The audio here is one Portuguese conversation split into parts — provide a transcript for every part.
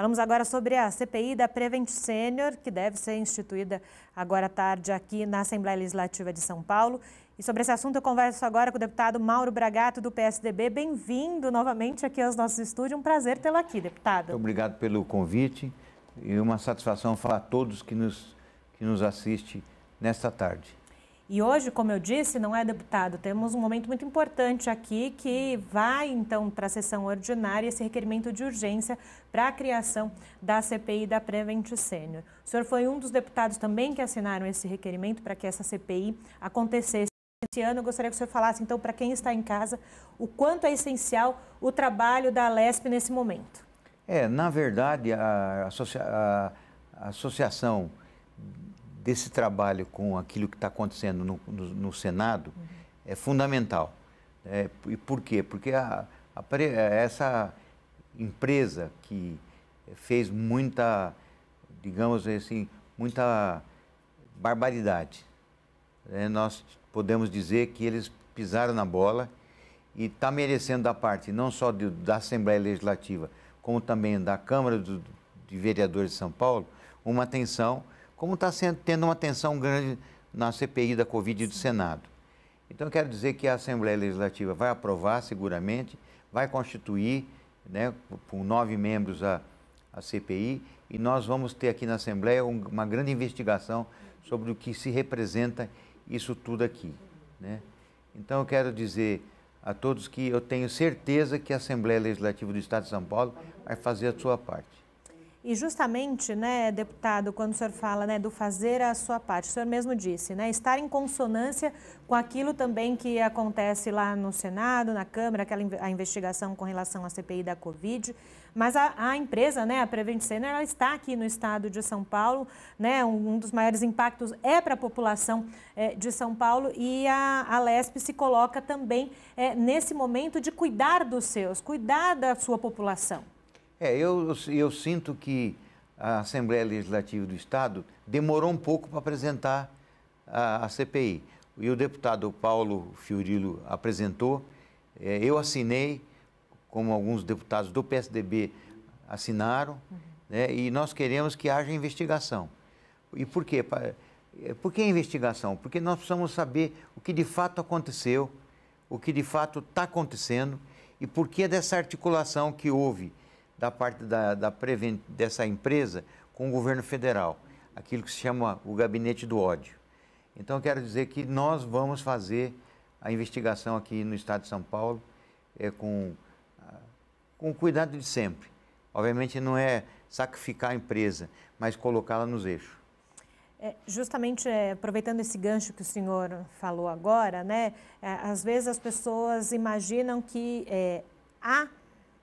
Falamos agora sobre a CPI da Prevent Senior, que deve ser instituída agora à tarde aqui na Assembleia Legislativa de São Paulo. E sobre esse assunto eu converso agora com o deputado Mauro Bragato, do PSDB. Bem-vindo novamente aqui aos nossos estúdios. Um prazer tê-lo aqui, deputado. Muito obrigado pelo convite e uma satisfação falar a todos que nos, que nos assistem nesta tarde. E hoje, como eu disse, não é deputado. Temos um momento muito importante aqui que vai então para a sessão ordinária esse requerimento de urgência para a criação da CPI da Prevent Senior. O senhor foi um dos deputados também que assinaram esse requerimento para que essa CPI acontecesse esse ano. Eu gostaria que o senhor falasse então para quem está em casa o quanto é essencial o trabalho da Lesp nesse momento. É, na verdade, a, associa a, a associação desse trabalho com aquilo que está acontecendo no, no, no Senado é fundamental. É, e por quê? Porque a, a, é, essa empresa que fez muita, digamos assim, muita barbaridade, é, nós podemos dizer que eles pisaram na bola e está merecendo da parte não só de, da Assembleia Legislativa, como também da Câmara do, de Vereadores de São Paulo, uma atenção como está tendo uma tensão grande na CPI da Covid do Senado. Então, eu quero dizer que a Assembleia Legislativa vai aprovar, seguramente, vai constituir, né, com nove membros, a, a CPI, e nós vamos ter aqui na Assembleia uma grande investigação sobre o que se representa isso tudo aqui. Né? Então, eu quero dizer a todos que eu tenho certeza que a Assembleia Legislativa do Estado de São Paulo vai fazer a sua parte. E justamente, né, deputado, quando o senhor fala né, do fazer a sua parte, o senhor mesmo disse, né, estar em consonância com aquilo também que acontece lá no Senado, na Câmara, aquela a investigação com relação à CPI da Covid, mas a, a empresa, né, a Prevent Senior, ela está aqui no estado de São Paulo, né, um, um dos maiores impactos é para a população é, de São Paulo e a, a Lesp se coloca também é, nesse momento de cuidar dos seus, cuidar da sua população. É, eu, eu sinto que a Assembleia Legislativa do Estado demorou um pouco para apresentar a, a CPI. E o deputado Paulo Fiurilo apresentou, é, eu assinei, como alguns deputados do PSDB assinaram, uhum. né, e nós queremos que haja investigação. E por quê? É, por que investigação? Porque nós precisamos saber o que de fato aconteceu, o que de fato está acontecendo e por que dessa articulação que houve da parte da, da prevent... dessa empresa com o governo federal, aquilo que se chama o gabinete do ódio. Então, eu quero dizer que nós vamos fazer a investigação aqui no Estado de São Paulo é, com, com o cuidado de sempre. Obviamente, não é sacrificar a empresa, mas colocá-la nos eixos. É, justamente é, aproveitando esse gancho que o senhor falou agora, né? É, às vezes as pessoas imaginam que é, a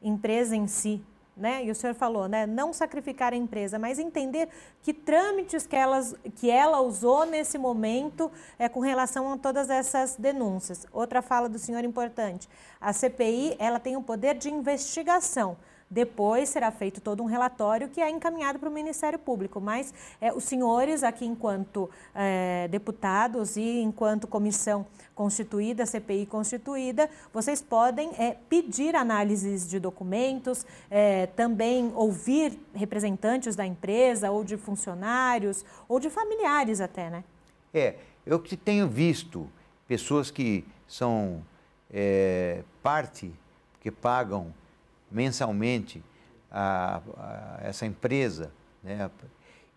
empresa em si né? E o senhor falou, né? Não sacrificar a empresa, mas entender que trâmites que, elas, que ela usou nesse momento é, com relação a todas essas denúncias. Outra fala do senhor importante: a CPI ela tem o poder de investigação depois será feito todo um relatório que é encaminhado para o Ministério Público. Mas é, os senhores, aqui enquanto é, deputados e enquanto comissão constituída, CPI constituída, vocês podem é, pedir análises de documentos, é, também ouvir representantes da empresa ou de funcionários ou de familiares até, né? É, eu que tenho visto pessoas que são é, parte, que pagam mensalmente a, a essa empresa né,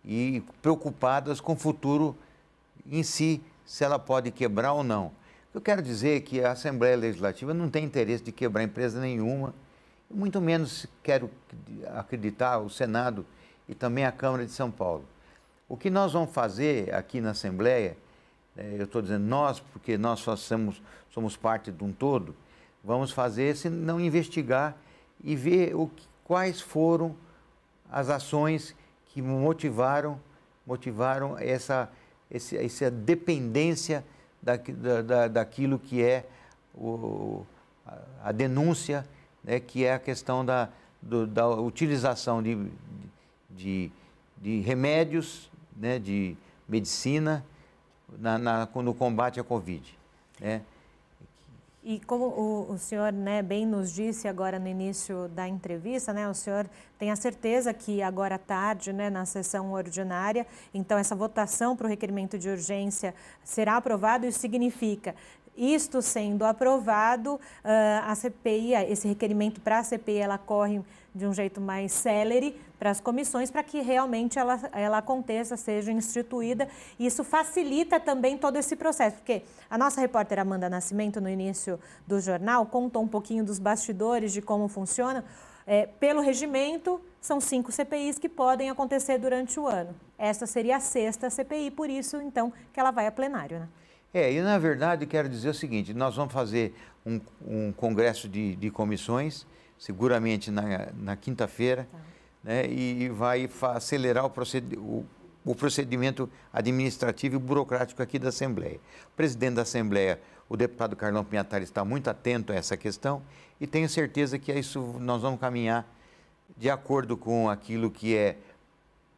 e preocupadas com o futuro em si, se ela pode quebrar ou não. Eu quero dizer é que a Assembleia Legislativa não tem interesse de quebrar empresa nenhuma, muito menos quero acreditar o Senado e também a Câmara de São Paulo. O que nós vamos fazer aqui na Assembleia, né, eu estou dizendo nós, porque nós só somos, somos parte de um todo, vamos fazer se não investigar e ver o, quais foram as ações que motivaram, motivaram essa, essa dependência da, da, daquilo que é o, a denúncia, né, que é a questão da, do, da utilização de, de, de remédios, né, de medicina na, na, no combate à Covid. Né? E como o, o senhor né, bem nos disse agora no início da entrevista, né, o senhor tem a certeza que agora à tarde, né, na sessão ordinária, então essa votação para o requerimento de urgência será aprovado. Isso significa, isto sendo aprovado, ah, a CPI, esse requerimento para a CPI, ela corre de um jeito mais celere para as comissões, para que realmente ela, ela aconteça, seja instituída. isso facilita também todo esse processo, porque a nossa repórter Amanda Nascimento, no início do jornal, contou um pouquinho dos bastidores de como funciona. É, pelo regimento, são cinco CPIs que podem acontecer durante o ano. Essa seria a sexta CPI, por isso, então, que ela vai a plenário. Né? É, e na verdade, quero dizer o seguinte: nós vamos fazer um, um congresso de, de comissões seguramente na, na quinta-feira, tá. né, e vai acelerar o, proced, o, o procedimento administrativo e burocrático aqui da Assembleia. O presidente da Assembleia, o deputado Carlão Pinhatari, está muito atento a essa questão e tenho certeza que isso nós vamos caminhar de acordo com aquilo que é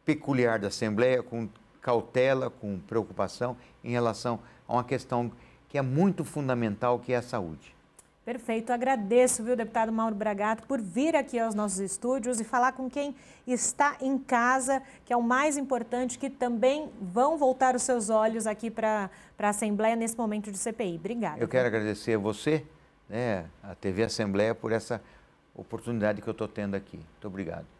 peculiar da Assembleia, com cautela, com preocupação em relação a uma questão que é muito fundamental, que é a saúde. Perfeito, agradeço, viu, deputado Mauro Bragato, por vir aqui aos nossos estúdios e falar com quem está em casa, que é o mais importante, que também vão voltar os seus olhos aqui para a Assembleia nesse momento de CPI. Obrigada. Eu quero agradecer a você, né, a TV Assembleia, por essa oportunidade que eu estou tendo aqui. Muito obrigado.